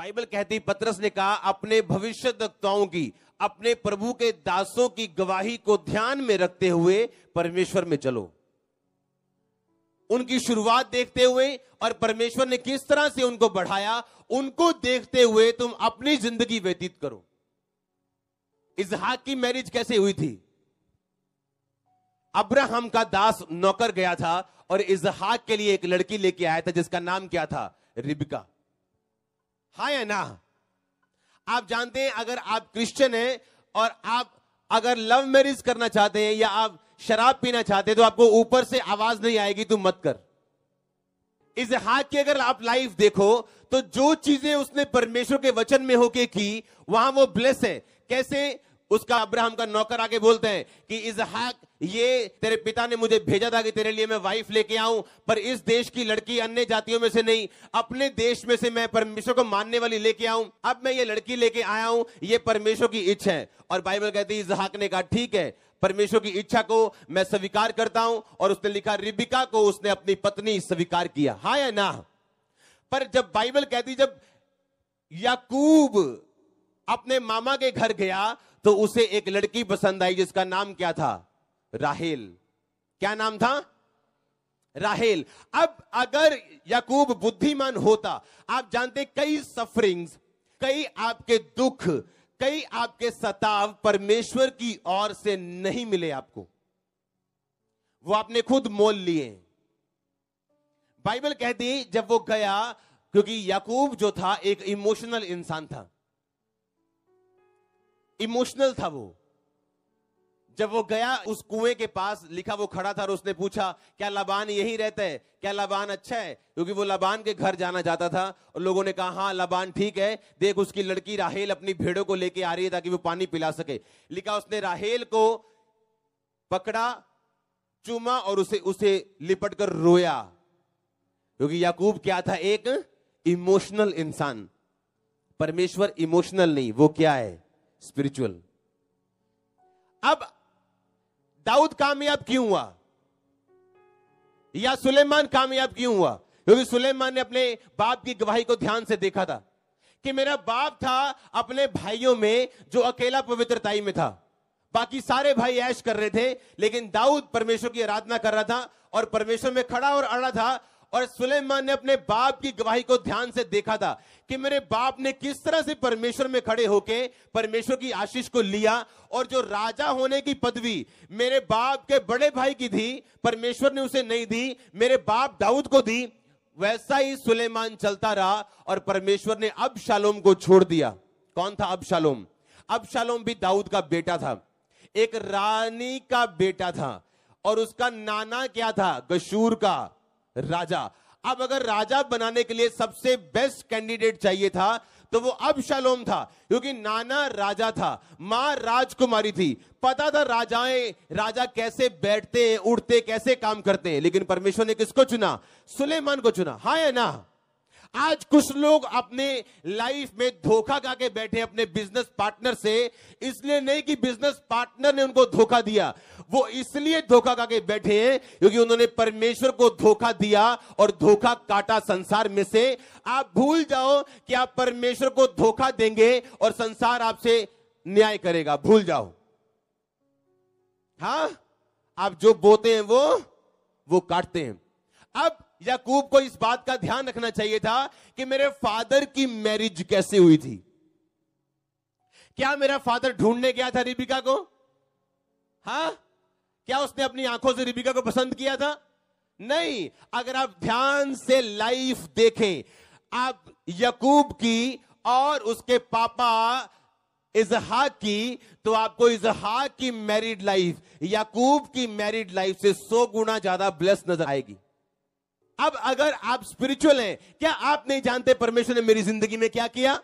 Bible कहती पत्रस ने कहा अपने भविष्य दक्ताओं की अपने प्रभु के दासों की गवाही को ध्यान में रखते हुए परमेश्वर में चलो उनकी शुरुआत देखते हुए और परमेश्वर ने किस तरह से उनको बढ़ाया उनको देखते हुए तुम अपनी जिंदगी व्यतीत करो इजहाक की मैरिज कैसे हुई थी अब्राहम का दास नौकर गया था और इजहाक के लिए एक लड़की लेके आया था जिसका नाम क्या था रिबिका हाँ या ना आप जानते हैं अगर आप क्रिश्चियन हैं और आप अगर लव मैरिज करना चाहते हैं या आप शराब पीना चाहते हैं तो आपको ऊपर से आवाज नहीं आएगी तुम मत कर इस हाथ की अगर आप लाइफ देखो तो जो चीजें उसने परमेश्वर के वचन में होके की वहां वो ब्लेस है कैसे उसका अब्राहम का नौकर आके बोलते हैं कि इजहाक ये तेरे पिता ने मुझे भेजा था कि तेरे लिए मैं वाइफ लेके आऊं पर इस देश की लड़की अन्य जातियों में से नहीं अपने देश में से मैं परमेश्वर को मानने वाली लेके आऊं अब मैं ये लड़की लेके आया हूं ये परमेश्वर की इच्छा है और बाइबल कहती है जहाक ने कहा ठीक है परमेश्वर की इच्छा को मैं स्वीकार करता हूं और उसने लिखा रिबिका को उसने अपनी पत्नी स्वीकार किया हा या ना पर जब बाइबल कहती जब याकूब अपने मामा के घर गया तो उसे एक लड़की पसंद आई जिसका नाम क्या था राहेल क्या नाम था राहेल अब अगर यकूब बुद्धिमान होता आप जानते कई सफरिंग्स कई आपके दुख कई आपके सताव परमेश्वर की ओर से नहीं मिले आपको वो आपने खुद मोल लिए बाइबल कहती जब वो गया क्योंकि याकूब जो था एक इमोशनल इंसान था इमोशनल था वो जब वो गया उस कुएं के पास लिखा वो खड़ा था और उसने पूछा क्या लबान यही रहता है क्या लबान अच्छा है क्योंकि वो लबान के घर जाना चाहता था और लोगों ने कहा हाँ लबान ठीक है देख उसकी लड़की राहेल अपनी भेड़ों को लेके आ रही है ताकि वो पानी पिला सके लिखा उसने राहेल को पकड़ा चूमा और उसे उसे लिपट कर रोया क्योंकि याकूब क्या था एक इमोशनल इंसान परमेश्वर इमोशनल नहीं वो क्या है स्पिरिचुअल अब दाऊद कामयाब क्यों हुआ या सुलेमान कामयाब क्यों हुआ क्योंकि सुलेमान ने अपने बाप की गवाही को ध्यान से देखा था कि मेरा बाप था अपने भाइयों में जो अकेला पवित्रताई में था बाकी सारे भाई ऐश कर रहे थे लेकिन दाऊद परमेश्वर की आराधना कर रहा था और परमेश्वर में खड़ा और अड़ा था और सुलेमान ने अपने बाप की गवाही को ध्यान से देखा था कि मेरे बाप ने किस तरह से परमेश्वर में खड़े होके परमेश्वर की आशीष को लिया और जो राजा होने की पदवी मेरे बाप के बड़े भाई की थी परमेश्वर ने उसे नहीं दी मेरे बाप दाऊद को दी वैसा ही सुलेमान चलता रहा और परमेश्वर ने अब शालोम को छोड़ दिया कौन था अब शालोम अब शालोम भी दाऊद का बेटा था एक रानी का बेटा था और उसका नाना क्या था गशूर का राजा अब अगर राजा बनाने के लिए सबसे बेस्ट कैंडिडेट चाहिए था तो वो अब शलोम था क्योंकि नाना राजा था मां राजकुमारी थी पता था राजाएं राजा कैसे बैठते उठते कैसे काम करते हैं लेकिन परमेश्वर ने किसको चुना सुलेमान को चुना हाँ है ना आज कुछ लोग अपने लाइफ में धोखा खा के बैठे अपने बिजनेस पार्टनर से इसलिए नहीं कि बिजनेस पार्टनर ने उनको धोखा दिया वो इसलिए धोखा खा के बैठे हैं क्योंकि उन्होंने परमेश्वर को धोखा दिया और धोखा काटा संसार में से आप भूल जाओ कि आप परमेश्वर को धोखा देंगे और संसार आपसे न्याय करेगा भूल जाओ हाँ आप जो बोते हैं वो वो काटते हैं अब याकूब को इस बात का ध्यान रखना चाहिए था कि मेरे फादर की मैरिज कैसे हुई थी क्या मेरा फादर ढूंढने गया था रिबिका को हा क्या उसने अपनी आंखों से रिबिका को पसंद किया था नहीं अगर आप ध्यान से लाइफ देखें आप यकूब की और उसके पापा इजहा की तो आपको इजहा की मैरिड लाइफ याकूब की मैरिड लाइफ से सौ गुना ज्यादा ब्लेस नजर आएगी अब अगर आप स्पिरिचुअल हैं क्या आप नहीं जानते परमेश्वर ने मेरी जिंदगी में क्या किया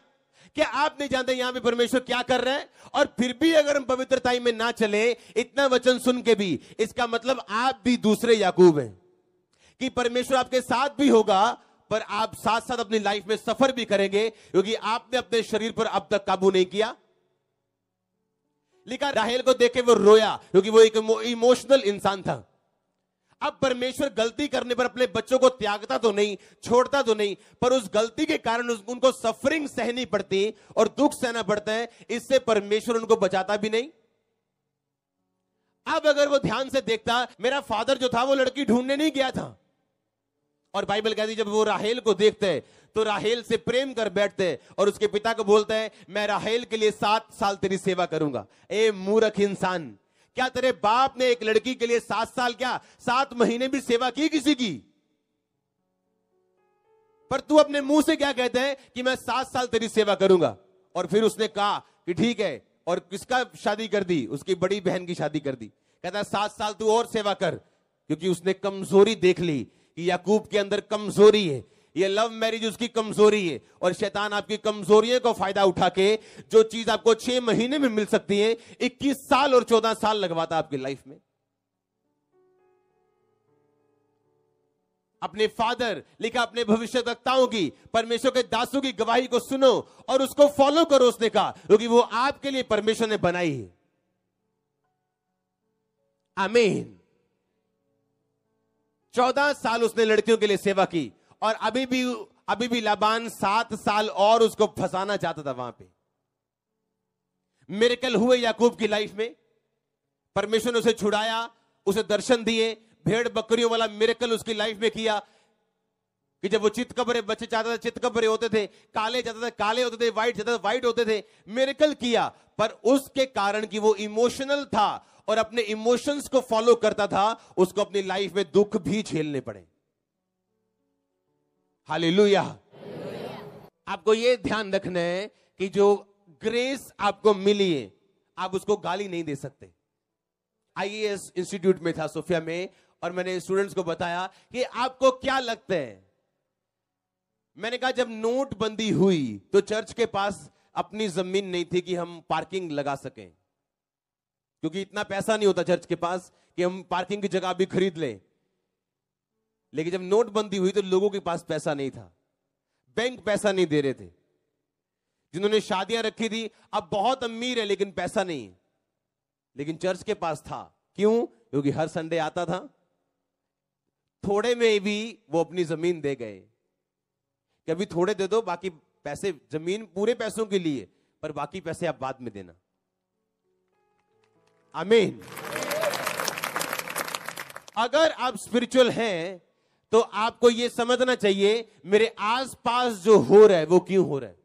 क्या आप नहीं जानते यहां पे परमेश्वर क्या कर रहे हैं और फिर भी अगर हम पवित्रताई में ना चले इतना वचन सुन के भी इसका मतलब आप भी दूसरे याकूब हैं कि परमेश्वर आपके साथ भी होगा पर आप साथ साथ अपनी लाइफ में सफर भी करेंगे क्योंकि आपने अपने शरीर पर अब तक काबू नहीं किया लिखा राहेल को देखे वो रोया क्योंकि वो एक इमोशनल इंसान था अब परमेश्वर गलती करने पर अपने बच्चों को त्यागता तो नहीं छोड़ता तो नहीं पर उस गलती के कारण उनको सफरिंग सहनी पड़ती और दुख सहना पड़ता है इससे परमेश्वर उनको बचाता भी नहीं अब अगर वो ध्यान से देखता मेरा फादर जो था वो लड़की ढूंढने नहीं गया था और बाइबल कहती जब वो राहेल को देखते हैं तो राहेल से प्रेम कर बैठते हैं और उसके पिता को बोलते हैं मैं राहेल के लिए सात साल तेरी सेवा करूंगा ए मूरख इंसान क्या तेरे बाप ने एक लड़की के लिए सात साल क्या सात महीने भी सेवा की किसी की पर तू अपने मुंह से क्या कहते हैं कि मैं सात साल तेरी सेवा करूंगा और फिर उसने कहा कि ठीक है और किसका शादी कर दी उसकी बड़ी बहन की शादी कर दी कहता सात साल तू और सेवा कर क्योंकि उसने कमजोरी देख ली कि याकूब के अंदर कमजोरी है ये लव मैरिज उसकी कमजोरी है और शैतान आपकी कमजोरियों को फायदा उठा के जो चीज आपको छह महीने में मिल सकती है इक्कीस साल और चौदह साल लगवाता आपकी लाइफ में अपने फादर लिखा अपने भविष्य वक्ताओं की परमेश्वर के दासों की गवाही को सुनो और उसको फॉलो करो उसने कहा क्योंकि वो आपके लिए परमेश्वर ने बनाई है आमीन चौदह साल उसने लड़कियों के लिए सेवा की और अभी भी अभी भी लबान सात साल और उसको फंसाना चाहता था वहां पे मेरेकल हुए याकूब की लाइफ में परमेश्वर ने उसे छुड़ाया उसे दर्शन दिए भेड़ बकरियों वाला मेरेकल उसकी लाइफ में किया कि जब वो चितकबरे बच्चे चाहता था चितकबरे होते थे काले जाता था काले होते थे व्हाइट जाता था व्हाइट होते थे मेरेकल किया पर उसके कारण कि वो इमोशनल था और अपने इमोशंस को फॉलो करता था उसको अपनी लाइफ में दुख भी झेलने पड़े हालेलुया आपको ये ध्यान रखना है कि जो ग्रेस आपको मिली है आप उसको गाली नहीं दे सकते आईएएस इंस्टीट्यूट में था सोफिया में और मैंने स्टूडेंट्स को बताया कि आपको क्या लगता है मैंने कहा जब नोटबंदी हुई तो चर्च के पास अपनी जमीन नहीं थी कि हम पार्किंग लगा सकें क्योंकि इतना पैसा नहीं होता चर्च के पास कि हम पार्किंग की जगह भी खरीद लें लेकिन जब नोटबंदी हुई तो लोगों के पास पैसा नहीं था बैंक पैसा नहीं दे रहे थे जिन्होंने शादियां रखी थी अब बहुत अमीर है लेकिन पैसा नहीं लेकिन चर्च के पास था क्यों क्योंकि हर संडे आता था थोड़े में भी वो अपनी जमीन दे गए कभी थोड़े दे दो बाकी पैसे जमीन पूरे पैसों के लिए पर बाकी पैसे आप बाद में देना आमीन अगर आप स्पिरिचुअल हैं तो आपको यह समझना चाहिए मेरे आसपास जो हो रहा है वो क्यों हो रहा है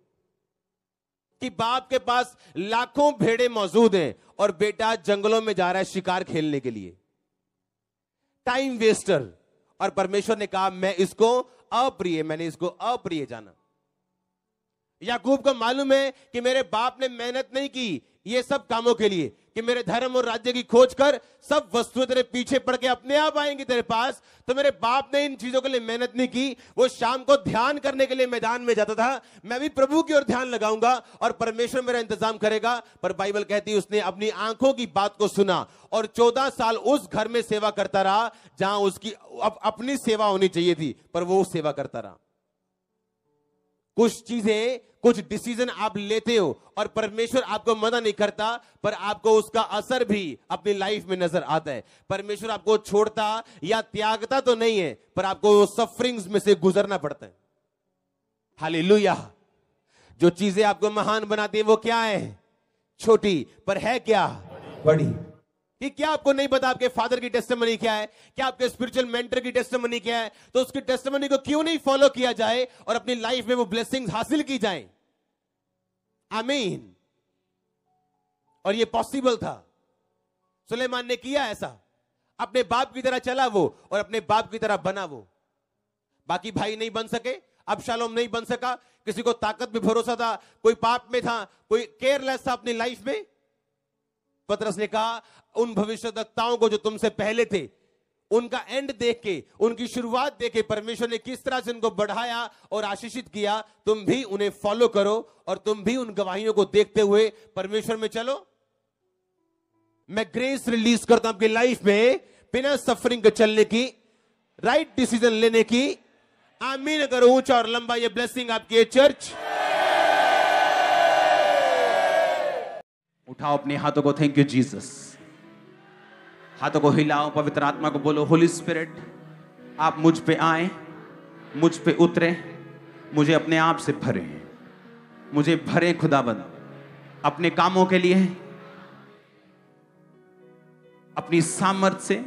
कि बाप के पास लाखों भेड़े मौजूद हैं और बेटा जंगलों में जा रहा है शिकार खेलने के लिए टाइम वेस्टर और परमेश्वर ने कहा मैं इसको अप्रिय मैंने इसको अप्रिय जाना याकूब को मालूम है कि मेरे बाप ने मेहनत नहीं की ये सब कामों के लिए कि मेरे धर्म और राज्य की खोज कर सब वस्तुएं तेरे पीछे पड़ के अपने आप आएंगी तेरे पास तो मेरे बाप ने इन चीजों के लिए मेहनत नहीं की वो शाम को ध्यान करने के लिए मैदान में जाता था मैं भी प्रभु की ओर ध्यान लगाऊंगा और परमेश्वर मेरा इंतजाम करेगा पर बाइबल कहती उसने अपनी आंखों की बात को सुना और चौदह साल उस घर में सेवा करता रहा जहां उसकी अप, अपनी सेवा होनी चाहिए थी पर वो सेवा करता रहा कुछ चीजें कुछ डिसीजन आप लेते हो और परमेश्वर आपको मना नहीं करता पर आपको उसका असर भी अपनी लाइफ में नजर आता है परमेश्वर आपको छोड़ता या त्यागता तो नहीं है पर आपको सफरिंग्स में से गुजरना पड़ता है हाली जो चीजें आपको महान बनाती है वो क्या है छोटी पर है क्या बड़ी कि क्या आपको नहीं पता आपके फादर की टेस्टमनी क्या है क्या आपके स्पिरिचुअल मेंटर की टेस्टमनी क्या है तो उसकी टेस्टमनी को क्यों नहीं फॉलो किया जाए और अपनी लाइफ में वो ब्लेसिंग हासिल की जाए आमीन और ये पॉसिबल था सुलेमान ने किया ऐसा अपने बाप की तरह चला वो और अपने बाप की तरह बना वो बाकी भाई नहीं बन सके अब शालोम नहीं बन सका किसी को ताकत में भरोसा था कोई पाप में था कोई केयरलेस था अपनी लाइफ में पतरस ने कहा उन भविष्यवक्ताओं को जो तुमसे पहले थे उनका एंड देख के उनकी शुरुआत देख के परमेश्वर ने किस तरह से उनको बढ़ाया और आशीषित किया तुम भी उन्हें फॉलो करो और तुम भी उन गवाहियों को देखते हुए परमेश्वर में चलो मैं ग्रेस रिलीज करता हूं आपकी लाइफ में बिना सफरिंग के चलने की राइट डिसीजन लेने की आमीन अगर ऊंचा और लंबा ये ब्लेसिंग आपकी चर्च yeah. उठाओ अपने हाथों को थैंक यू जीसस हाथों को हिलाओ पवित्र आत्मा को बोलो होली स्पिरिट आप मुझ पे आए मुझ पे उतरे मुझे अपने आप से भरे मुझे भरे खुदा खुदाबंद अपने कामों के लिए अपनी सामर्थ्य से